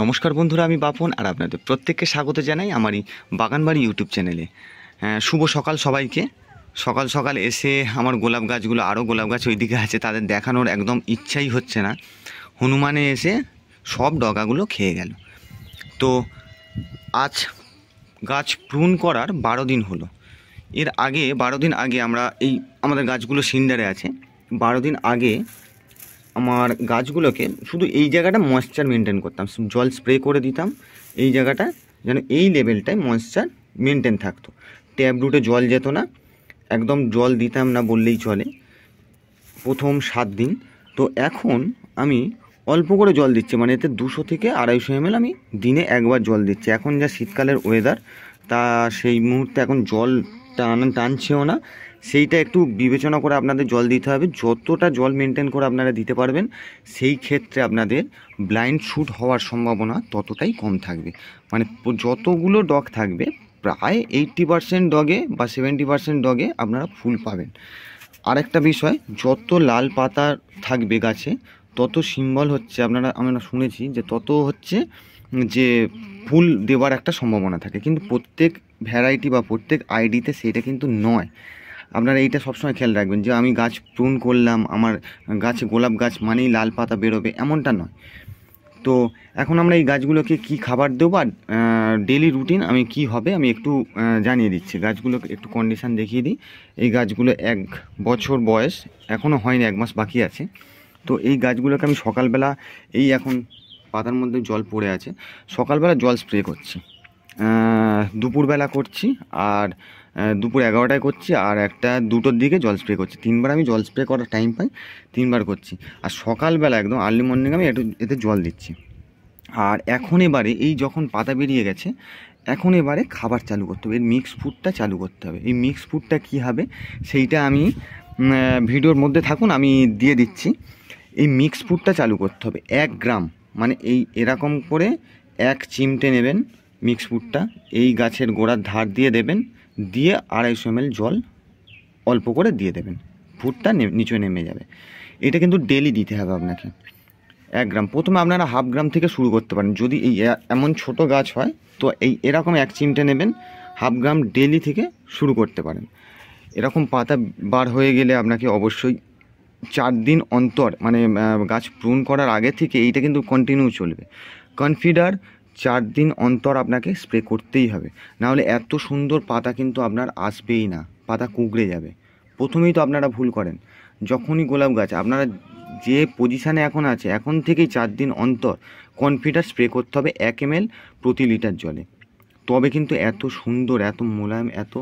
নমস্কার বন্ধুরা আমি বাপন আর আপনাদের প্রত্যেককে স্বাগত জানাই আমারই বাগানবাড়ি ইউটিউব চ্যানেলে হ্যাঁ, শুভ সকাল সবাইকে সকাল সকাল এসে আমার গোলাপ গাছগুলো আরও গোলাপ গাছ ওইদিকে আছে তাদের দেখানোর একদম ইচ্ছাই হচ্ছে না হনুমানে এসে সব ডগাগুলো খেয়ে গেল তো আজ গাছ প্রুন করার বারো দিন হলো এর আগে বারো দিন আগে আমরা এই আমাদের গাছগুলো সিন্ডারে আছে বারো দিন আগে আমার গাছগুলোকে শুধু এই জায়গাটা ময়েশ্চার মেনটেন করতাম জল স্প্রে করে দিতাম এই জায়গাটা যেন এই লেভেলটায় ময়েশ্চার মেনটেন থাকতো ট্যাব রুটে জল যেত না একদম জল দিতাম না বললেই চলে প্রথম সাত দিন তো এখন আমি অল্প করে জল দিচ্ছি মানে এতে দুশো থেকে আড়াইশো এমএল আমি দিনে একবার জল দিচ্ছি এখন যা শীতকালের ওয়েদার তা সেই মুহূর্তে এখন জল টান টানছেও না সেইটা একটু বিবেচনা করে আপনাদের জল দিতে হবে যতটা জল মেনটেন করে আপনারা দিতে পারবেন সেই ক্ষেত্রে আপনাদের ব্লাইন্ড শ্যুট হওয়ার সম্ভাবনা ততটাই কম থাকবে মানে যতগুলো ডগ থাকবে প্রায় এইটটি পারসেন্ট ডগে বা সেভেন্টি পারসেন্ট ডগে আপনারা ফুল পাবেন আরেকটা বিষয় যত লাল পাতা থাকবে গাছে তত সিম্বল হচ্ছে আপনারা আমরা শুনেছি যে তত হচ্ছে যে ফুল দেওয়ার একটা সম্ভাবনা থাকে কিন্তু প্রত্যেক ভ্যারাইটি বা প্রত্যেক আইডিতে সেটা কিন্তু নয় আপনারা এইটা সবসময় খেয়াল রাখবেন যে আমি গাছ প্রুন করলাম আমার গাছে গোলাপ গাছ মানেই লাল পাতা বেরোবে এমনটা নয় তো এখন আমরা এই গাছগুলোকে কি খাবার দেবো আর ডেলি রুটিন আমি কি হবে আমি একটু জানিয়ে দিচ্ছি গাছগুলোকে একটু কন্ডিশান দেখিয়ে দিই এই গাছগুলো এক বছর বয়স এখনও হয়নি এক মাস বাকি আছে তো এই গাছগুলোকে আমি সকালবেলা এই এখন পাতার মধ্যে জল পড়ে আছে সকালবেলা জল স্প্রে করছি দুপুরবেলা করছি আর দুপুর এগারোটায় করছি আর একটা দুটোর দিকে জল স্প্রে করছি তিনবার আমি জল স্প্রে করার টাইম পাই তিনবার করছি আর সকালবেলা একদম আর্লি মর্নিং আমি একটু এতে জল দিচ্ছি আর এখন এবারে এই যখন পাতা বেরিয়ে গেছে এখন এবারে খাবার চালু করতে হবে এর মিক্স ফুডটা চালু করতে হবে এই মিক্স ফুডটা কী হবে সেইটা আমি ভিডিওর মধ্যে থাকুন আমি দিয়ে দিচ্ছি এই মিক্স ফুডটা চালু করতে হবে এক গ্রাম মানে এই এরকম করে এক চিমটে নেবেন মিক্স ফুডটা এই গাছের গোড়ার ধার দিয়ে দেবেন দিয়ে আড়াইশো এম জল অল্প করে দিয়ে দেবেন ভুট্টা নিচে নেমে যাবে এটা কিন্তু ডেলি দিতে হবে আপনাকে এক গ্রাম প্রথমে আপনারা হাফ গ্রাম থেকে শুরু করতে পারেন যদি এই এমন ছোট গাছ হয় তো এই এরকম এক চিমটে নেবেন হাফ গ্রাম ডেলি থেকে শুরু করতে পারেন এরকম পাতা বার হয়ে গেলে আপনাকে অবশ্যই চার দিন অন্তর মানে গাছ প্রুন করার আগে থেকে এইটা কিন্তু কন্টিনিউ চলবে কনফিডার চার দিন অন্তর আপনাকে স্প্রে করতেই হবে নাহলে এত সুন্দর পাতা কিন্তু আপনার আসবেই না পাতা কুঁকড়ে যাবে প্রথমেই তো আপনারা ভুল করেন যখনই গোলাপ গাছ আপনারা যে পজিশানে এখন আছে এখন থেকেই চার দিন অন্তর কনফিডার স্প্রে করতে হবে এক এম প্রতি লিটার জলে তবে কিন্তু এত সুন্দর এত মোলায়েম এত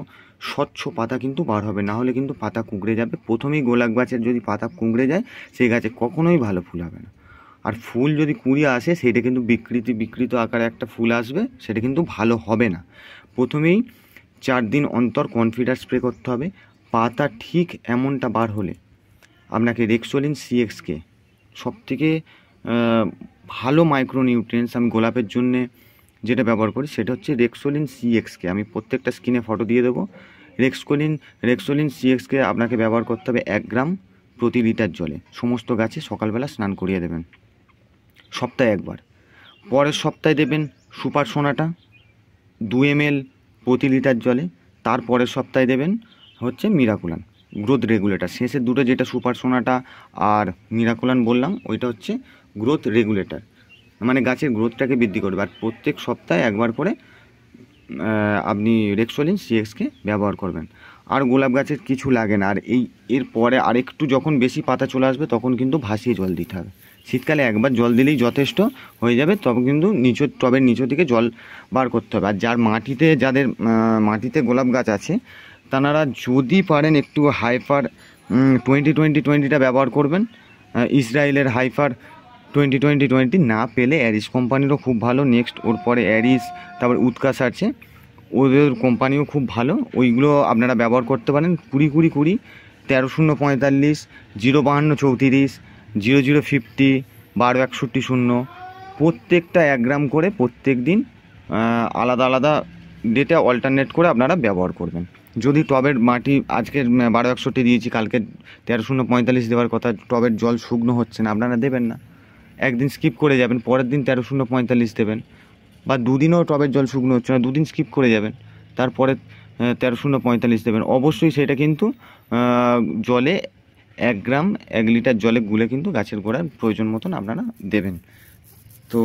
স্বচ্ছ পাতা কিন্তু বার হবে না হলে কিন্তু পাতা কুঁকড়ে যাবে প্রথমেই গোলাপ গাছের যদি পাতা কুঁকড়ে যায় সেই গাছে কখনোই ভালো ফুল হবে না আর ফুল যদি কুঁড়ি আসে সেটা কিন্তু বিকৃতি বিকৃত আকারে একটা ফুল আসবে সেটা কিন্তু ভালো হবে না প্রথমেই চার দিন অন্তর কনফিডার স্প্রে করতে হবে পাতা ঠিক এমনটা বার হলে আপনাকে রেক্সোলিন সিএক্সকে সবথেকে ভালো মাইক্রোনিউট্রিয়েন্টস আমি গোলাপের জন্যে যেটা ব্যবহার করি সেটা হচ্ছে রেক্সোলিন সিএক্সকে আমি প্রত্যেকটা স্কিনে ফটো দিয়ে দেবো রেক্সকোলিন রেক্সোলিন সিএক্সকে আপনাকে ব্যবহার করতে হবে এক গ্রাম প্রতি লিটার জলে সমস্ত গাছে সকালবেলা স্নান করিয়ে দেবেন সপ্তাহে একবার পরের সপ্তাহে দেবেন সুপার সোনাটা দু এম প্রতি লিটার জলে তার পরের সপ্তাহে দেবেন হচ্ছে মিরাকুলান গ্রোথ রেগুলেটার শেষের দুটো যেটা সুপার সোনাটা আর মিরাকুলান বললাম ওইটা হচ্ছে গ্রোথ রেগুলেটার মানে গাছের গ্রোথটাকে বৃদ্ধি করবে আর প্রত্যেক সপ্তাহে একবার করে আপনি রেক্সোলিন সিএক্সকে ব্যবহার করবেন আর গোলাপ গাছের কিছু লাগে না আর এই এর পরে আরেকটু যখন বেশি পাতা চলে আসবে তখন কিন্তু ভাসিয়ে জল দিতে হবে শীতকালে একবার জল দিলেই যথেষ্ট হয়ে যাবে তবে কিন্তু নিচু টবের নিচু থেকে জল বার করতে হবে আর যার মাটিতে যাদের মাটিতে গোলাপ গাছ আছে তানারা যদি পারেন একটু হাইফার টোয়েন্টি টোয়েন্টি টোয়েন্টিটা ব্যবহার করবেন ইসরায়েলের হাইফার টোয়েন্টি টোয়েন্টি টোয়েন্টি না পেলে অ্যারিস কোম্পানিরও খুব ভালো নেক্সট ওর পরে অ্যারিস তারপর উৎকাশ আছে ওদের কোম্পানিও খুব ভালো ওইগুলো আপনারা ব্যবহার করতে পারেন কুড়ি কুড়ি কুড়ি তেরো শূন্য পঁয়তাল্লিশ জিরো বাহান্ন চৌত্রিশ জিরো জিরো ফিফটি বারো একষট্টি শূন্য প্রত্যেকটা এক গ্রাম করে প্রত্যেক দিন আলাদা আলাদা ডেটে অল্টারনেট করে আপনারা ব্যবহার করবেন যদি টবের মাটি আজকে বারো একষট্টি দিয়েছি কালকে তেরো শূন্য পঁয়তাল্লিশ দেওয়ার কথা টবের জল শুকনো হচ্ছে না আপনারা দেবেন না একদিন স্কিপ করে যাবেন পরের দিন তেরো শূন্য পঁয়তাল্লিশ দেবেন বা দুদিনও টবের জল শুকনো হচ্ছে না দুদিন স্কিপ করে যাবেন তারপরে তেরো শূন্য পঁয়তাল্লিশ দেবেন অবশ্যই সেটা কিন্তু জলে এক গ্রাম এক লিটার জলে গুলে কিন্তু গাছের গোড়ার প্রয়োজন মতন আপনারা দেবেন তো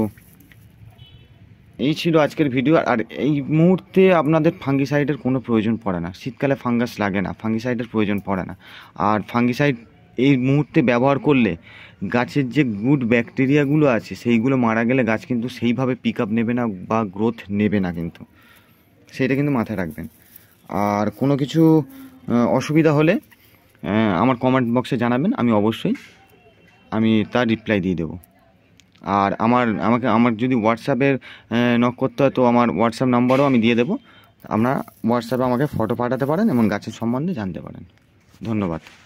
এই ছিল আজকের ভিডিও আর এই মুহূর্তে আপনাদের ফাঙ্গিসাইডের কোনো প্রয়োজন পড়ে না শীতকালে ফাঙ্গাস লাগে না ফাঙ্গিসাইডের প্রয়োজন পড়ে না আর ফাঙ্গিসাইড এই মুহূর্তে ব্যবহার করলে গাছের যে গুড ব্যাকটেরিয়াগুলো আছে সেইগুলো মারা গেলে গাছ কিন্তু সেইভাবে পিক আপ নেবে না বা গ্রোথ নেবে না কিন্তু সেটা কিন্তু মাথায় রাখবেন আর কোনো কিছু অসুবিধা হলে হ্যাঁ, আমার কমেন্ট বক্সে জানাবেন আমি অবশ্যই আমি তার রিপ্লাই দিয়ে দেবো আর আমার আমাকে আমার যদি হোয়াটসঅ্যাপের নক করতে হয় তো আমার হোয়াটসঅ্যাপ নাম্বারও আমি দিয়ে দেবো আপনারা হোয়াটসঅ্যাপে আমাকে ফটো পাঠাতে পারেন এবং গাছের সম্বন্ধে জানতে পারেন ধন্যবাদ